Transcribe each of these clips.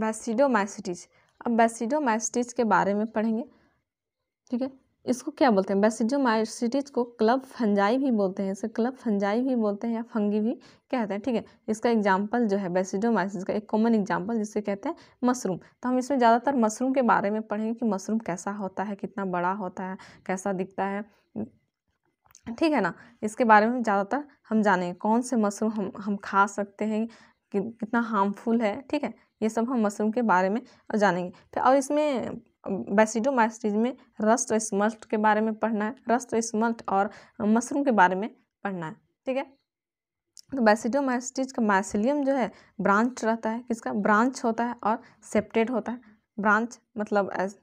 बैसिडोमाइसिटीज अब बैसिडोमाइसिटीज के बारे में पढ़ेंगे ठीक है इसको क्या बोलते हैं बैसिडोमाइसिटीज को क्लब फंजाई भी बोलते हैं इसे क्लब फंजाई भी बोलते हैं या फंगी भी कहते हैं ठीक है इसका एग्जाम्पल जो है बैसिडोमाइसिस का एक कॉमन एग्जाम्पल जिसे कहते हैं मशरूम तो हम इसमें ज़्यादातर मशरूम के बारे में पढ़ेंगे कि मशरूम कैसा होता है कितना बड़ा होता है कैसा दिखता है ठीक है ना इसके बारे में ज़्यादातर हम जानेंगे कौन से मशरूम हम हम खा सकते हैं कि, कितना हार्मफुल है ठीक है ये सब हम मशरूम के बारे में जानेंगे फिर और इसमें बैसिडोमाइसिटीज में रस्ट और स्मल्ट के बारे में पढ़ना है रस्ट और स्मल्ट और मशरूम के बारे में पढ़ना है ठीक है तो बैसिडोमाइसिटीज का माइसिलियम जो है ब्रांच रहता है किसका ब्रांच होता है और सेप्टेड होता है ब्रांच मतलब ऐस,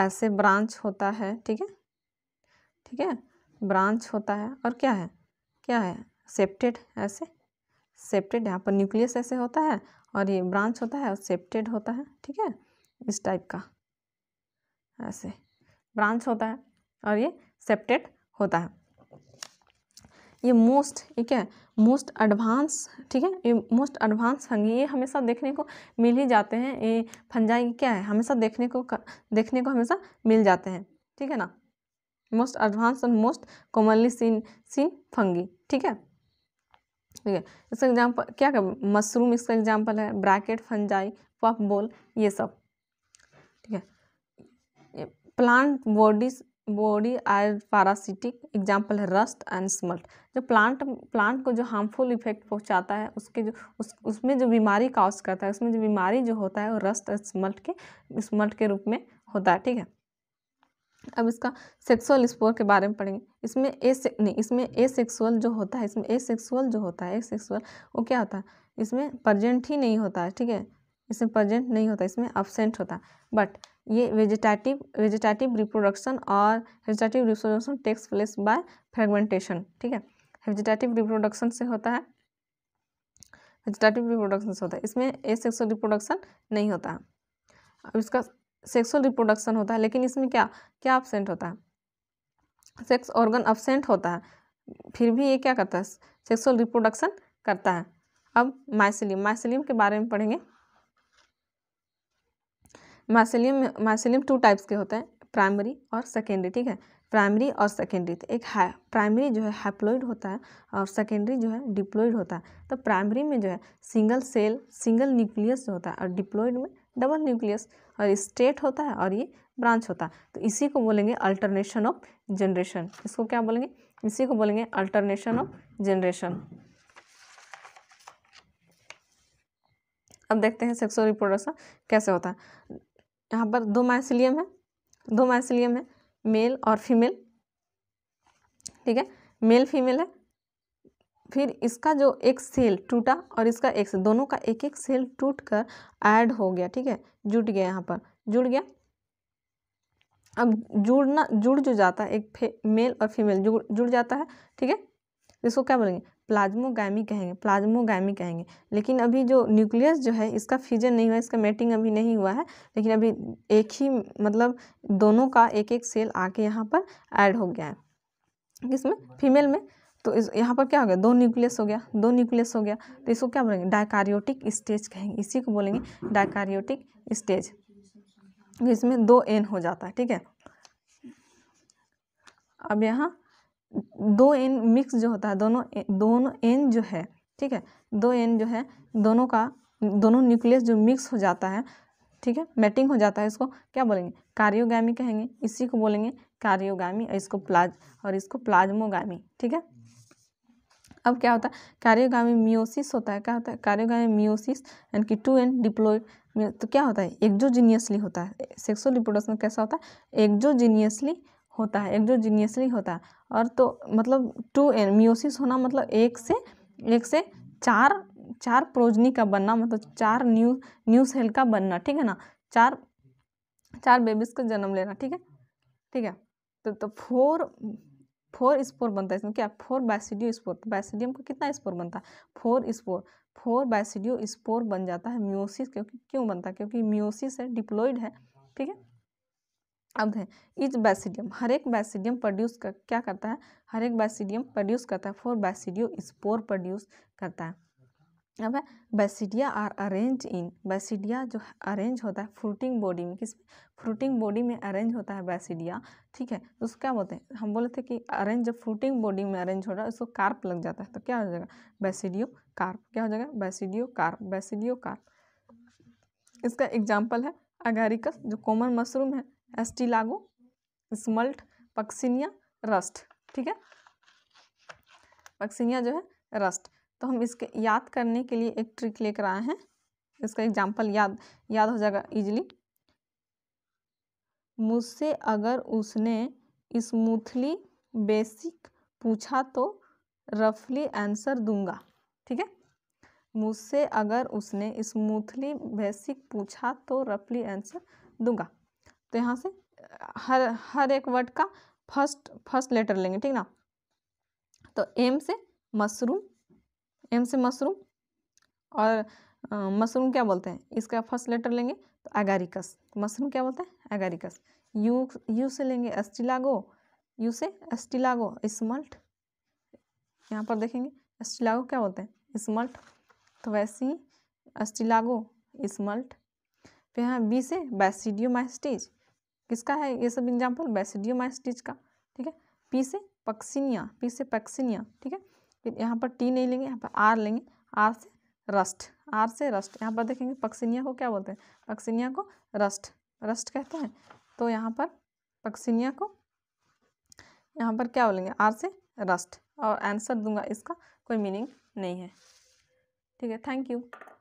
ऐसे ब्रांच होता है ठीक है ठीक है ब्रांच होता है और क्या है क्या है सेप्टेड ऐसे सेप्टेड यहाँ पर न्यूक्लियस ऐसे होता है और ये ब्रांच होता है और सेप्टेड होता है ठीक है इस टाइप का ऐसे ब्रांच होता है और ये सेप्टेड होता है ये मोस्ट ठीक है मोस्ट एडवांस ठीक है ये मोस्ट एडवांस फंगी ये हमेशा देखने को मिल ही जाते हैं ये फंजाई क्या है हमेशा देखने को देखने को हमेशा मिल जाते हैं ठीक है ना मोस्ट एडवांस और most commonly seen seen fungi ठीक है ठीक है इसका एग्जाम्पल क्या कर मशरूम इसका एग्जाम्पल है ब्रैकेट फंजाई पफ बोल ये सब ठीक है plant bodies body are parasitic example है रस्ट एंड स्मल्ट जो प्लांट प्लांट को जो हार्मफुल इफेक्ट पहुंचाता है उसके जो उस उसमें जो बीमारी काउस करता है उसमें जो बीमारी जो होता है वो रस्ट एंड स्मल्ट के स्मल्ट के रूप में होता है ठीक है अब इसका सेक्सुअल स्पोर के बारे में पढ़ेंगे इसमें ए से नहीं इसमें ए सेक्सुअल जो होता है इसमें ए सेक्सुअल जो होता है ए सेक्सुअल वो क्या होता है इसमें प्रजेंट ही नहीं होता है ठीक है इसमें प्रजेंट नहीं होता इसमें एबसेंट होता है बट ये वेजिटेटिव वेजिटेटिव रिप्रोडक्शन और vegetative reproduction takes place by fragmentation ठीक है वेजिटेटिव रिप्रोडक्शन से होता है वेजिटेटिव रिप्रोडक्शन से होता है इसमें ए सेक्सुअल रिप्रोडक्शन नहीं होता अब इसका सेक्सुअल रिप्रोडक्शन होता है लेकिन इसमें क्या क्या अपसेंट होता है सेक्स ऑर्गन अपसेंट होता है फिर भी ये क्या करता है सेक्सुअल रिप्रोडक्शन करता है अब माइसिलियम माइसिलियम के बारे में पढ़ेंगे माइसिलियम माइसिलियम टू टाइप्स के होते हैं प्राइमरी और सेकेंडरी ठीक है प्राइमरी और सेकेंडरी तो एक है प्राइमरी जो है हाइप्लोइड होता है और सेकेंडरी जो है डिप्लोइड होता है तो प्राइमरी में जो है सिंगल सेल सिंगल न्यूक्लियस जो होता है और डिप्लोइड में डबल न्यूक्लियस और स्टेट होता है और ये ब्रांच होता है तो इसी को बोलेंगे अल्टरनेशन ऑफ जनरेशन इसको क्या बोलेंगे इसी को बोलेंगे अल्टरनेशन ऑफ जनरेशन अब देखते हैं सेक्सुअल रिप्रोडक्शन कैसे होता है यहाँ पर दो माइसिलियम है दो माइसिलियम है मेल और फीमेल ठीक है मेल फीमेल है फिर इसका जो एक सेल टूटा और इसका एक सेल दोनों का एक एक सेल टूट कर ऐड हो गया ठीक है जुट गया यहाँ पर जुड़ गया अब जुड़ना जुड़ जो जाता है एक मेल और फीमेल जुड़ जुड़ जाता है ठीक है इसको क्या बोलेंगे गैमी कहेंगे गैमी कहेंगे लेकिन अभी जो न्यूक्लियस जो है इसका फ्यूजन नहीं हुआ इसका मेटिंग अभी नहीं हुआ है लेकिन अभी एक ही मतलब दोनों का एक एक सेल आके यहाँ पर ऐड हो गया है किसमें फीमेल में तो इस यहाँ पर क्या हो गया दो न्यूक्लियस हो गया दो न्यूक्लियस हो गया तो इसको क्या बोलेंगे डायकारियोटिक स्टेज कहेंगे इसी को बोलेंगे डायकारियोटिक स्टेज इसमें दो एन हो जाता है ठीक है अब यहाँ दो एन मिक्स जो होता है दोनों दोनों एन जो है ठीक है दो एन जो है दोनों का दोनों न्यूक्लियस जो मिक्स हो जाता है ठीक है मेटिंग हो जाता है इसको क्या बोलेंगे कार्योगामी कहेंगे इसी को बोलेंगे कार्योगामी इसको प्लाज और इसको प्लाज्मोगामी ठीक है अब क्या होता है कार्योगामी मियोसिस होता है क्या होता है कार्योगामी मियोसिस यानी कि टू एन डिप्लोइड तो क्या होता है एक्जोजीनियसली होता है सेक्सुअल रिप्रोडक्शन कैसा होता है एक्जोजीनियसली होता है एक्जोजीनियसली होता है और तो मतलब टू एन मियोसिस होना मतलब एक से एक से चार चार प्रोजनी का बनना मतलब चार न्यू न्यू सेल का बनना ठीक है ना चार चार बेबीज का जन्म लेना ठीक है ठीक है तो तो फोर फोर स्पोर बनता है इसमें क्या फोर बैसिडियो स्पोर तो बैसिडियम का कितना स्पोर बनता है four spore four basidiospore बन जाता है म्योसिस क्योंकि क्यों बनता है क्योंकि म्योसिस है डिप्लोइड है ठीक है अब है इच बैसिडियम हर एक बैसिडियम प्रोड्यूस कर क्या करता है हर एक बैसिडियम प्रोड्यूस करता है फोर बैसिडियो स्पोर प्रोड्यूस करता है अब है आर अरेंज इन बैसिडिया जो अरेंज होता है फ्रूटिंग बॉडी में किस फ्रूटिंग बॉडी में अरेंज होता है बैसिडिया ठीक है तो उसको क्या बोलते हैं हम बोले थे कि अरेंज जब फ्रूटिंग बॉडी में अरेंज हो रहा है उसको कार्प लग जाता है तो क्या हो जाएगा बैसिडियो कार्प क्या हो जाएगा बैसिडियो कार्प बैसिडियो कार्प इसका एग्जाम्पल है अगारिकस जो कॉमन मशरूम है एस्टिलागो स्मल्ट पक्सिनिया रस्ट ठीक है पक्सिनिया जो है रस्ट तो हम इसके याद करने के लिए एक ट्रिक लेकर आए हैं इसका एग्जाम्पल याद याद हो जाएगा इजीली मुझसे अगर उसने स्मूथली बेसिक पूछा तो रफली आंसर दूंगा ठीक है मुझसे अगर उसने स्मूथली बेसिक पूछा तो रफली आंसर दूंगा तो यहाँ से हर हर एक वर्ड का फर्स्ट फर्स्ट लेटर लेंगे ठीक ना तो एम से मशरूम एम से मशरूम और मशरूम क्या बोलते हैं इसका फर्स्ट लेटर लेंगे तो एगारिकस मशरूम क्या बोलते हैं एगारिकस यू यू से लेंगे एस्टिलागो यू से एस्टिलागो स्मल्ट यहाँ पर देखेंगे एस्टिलागो क्या बोलते हैं स्मल्ट तो वैसे ही एस्टिलागो स्मल्ट फिर यहाँ बी से बैसिडियोमाइस्टीज किसका है ये सब एग्जाम्पल बैसिडियोमाइस्टीज का ठीक है पी से पक्सिनिया पी से पक्सिनिया ठीक है फिर यहाँ पर टी नहीं लेंगे यहाँ पर आर लेंगे आर से रस्ट आर से रस्ट यहाँ पर देखेंगे पक्सिनिया को क्या बोलते हैं पक्सिनिया को रस्ट रस्ट कहते हैं तो यहाँ पर पक्सिनिया को यहाँ पर क्या बोलेंगे आर से रस्ट और आंसर दूंगा इसका कोई मीनिंग नहीं है ठीक है थैंक यू